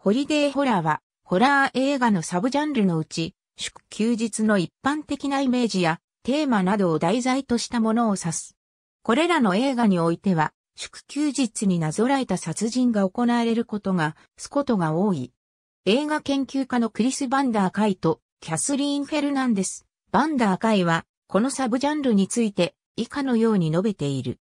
ホリデーホラーは、ホラー映画のサブジャンルのうち、祝休日の一般的なイメージや、テーマなどを題材としたものを指す。これらの映画においては、祝休日になぞらえた殺人が行われることが、すことが多い。映画研究家のクリス・バンダー・カイと、キャスリーン・フェルナンデス。バンダー・カイは、このサブジャンルについて、以下のように述べている。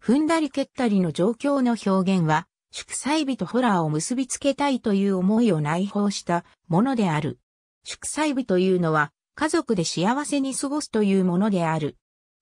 踏んだり蹴ったりの状況の表現は、祝祭日とホラーを結びつけたいという思いを内包したものである。祝祭日というのは、家族で幸せに過ごすというものである。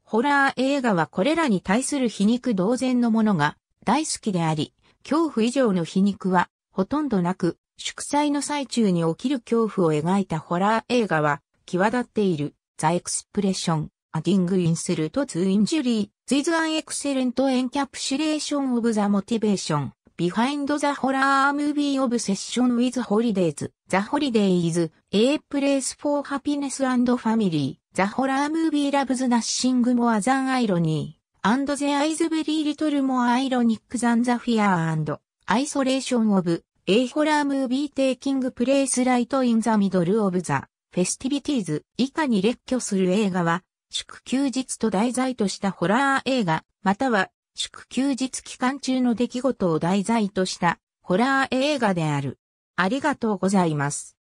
ホラー映画はこれらに対する皮肉同然のものが大好きであり、恐怖以上の皮肉はほとんどなく、祝祭の最中に起きる恐怖を描いたホラー映画は、際立っている、ザ・エクスプレッション、アィング・インスルト・ツ・インジュリー、ズイズ・アン・エクセレント・エンキャプシュレーション・オブ・ザ・モティベーション。Behind the Horror Movie of Session with Holidays The Holiday is a place for happiness and family The Horror Movie loves nothing more than irony and the eyes very little more ironic than the fear and isolation of a horror movie taking place right in the middle of the festivities 以下に列挙する映画は祝休日と題材としたホラー映画または祝休日期間中の出来事を題材としたホラー映画である。ありがとうございます。